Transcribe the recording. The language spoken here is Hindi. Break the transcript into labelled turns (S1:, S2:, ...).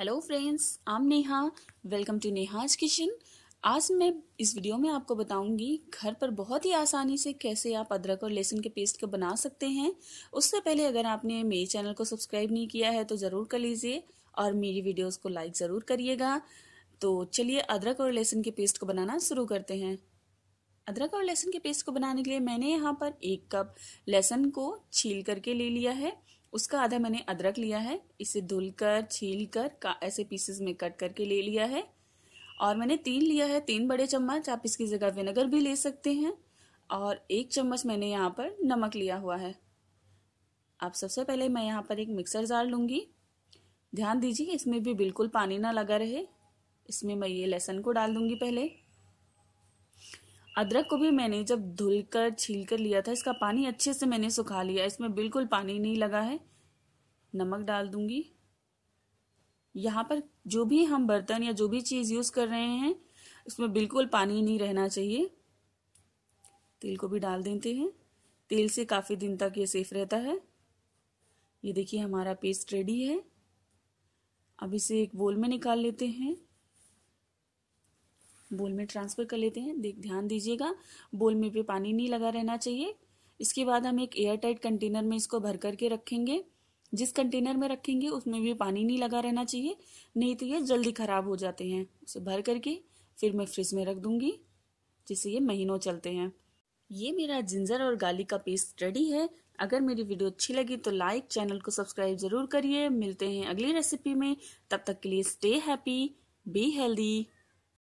S1: hello friends am Neha welcome to Neha's kitchen आज मैं इस वीडियो में आपको बताऊंगी घर पर बहुत ही आसानी से कैसे आप अदरक और लहसुन के पेस्ट को बना सकते हैं उससे पहले अगर आपने मेरे चैनल को सब्सक्राइब नहीं किया है तो ज़रूर कर लीजिए और मेरी वीडियोस को लाइक ज़रूर करिएगा तो चलिए अदरक और लहसुन के पेस्ट को बनाना शुरू करते हैं अदरक और लहसुन के पेस्ट को बनाने के लिए मैंने यहाँ पर एक कप लहसुन को छील करके ले लिया है उसका आधा मैंने अदरक लिया है इसे धुलकर छील कर का ऐसे पीसेस में कट करके ले लिया है और मैंने तीन लिया है तीन बड़े चम्मच आप इसकी जगह विनेगर भी ले सकते हैं और एक चम्मच मैंने यहाँ पर नमक लिया हुआ है आप सबसे पहले मैं यहाँ पर एक मिक्सर जार लूँगी ध्यान दीजिए इसमें भी बिल्कुल पानी ना लगा रहे इसमें मैं ये लहसुन को डाल दूँगी पहले अदरक को भी मैंने जब धुल कर छील कर लिया था इसका पानी अच्छे से मैंने सुखा लिया इसमें बिल्कुल पानी नहीं लगा है नमक डाल दूंगी यहाँ पर जो भी हम बर्तन या जो भी चीज़ यूज़ कर रहे हैं उसमें बिल्कुल पानी नहीं रहना चाहिए तेल को भी डाल देते हैं तेल से काफ़ी दिन तक ये सेफ रहता है ये देखिए हमारा पेस्ट रेडी है अब इसे एक बोल में निकाल लेते हैं बोल में ट्रांसफर कर लेते हैं ध्यान दीजिएगा बोल में पे पानी नहीं लगा रहना चाहिए इसके बाद हम एक एयर टाइट कंटेनर में इसको भर करके रखेंगे जिस कंटेनर में रखेंगे उसमें भी पानी नहीं लगा रहना चाहिए नहीं तो ये जल्दी खराब हो जाते हैं उसे भर करके फिर मैं फ्रिज में रख दूंगी जिससे ये महीनों चलते हैं ये मेरा जिंजर और गाली का पेस्ट रेडी है अगर मेरी वीडियो अच्छी लगी तो लाइक चैनल को सब्सक्राइब जरूर करिए मिलते हैं अगली रेसिपी में तब तक के लिए स्टे हैप्पी बी हेल्दी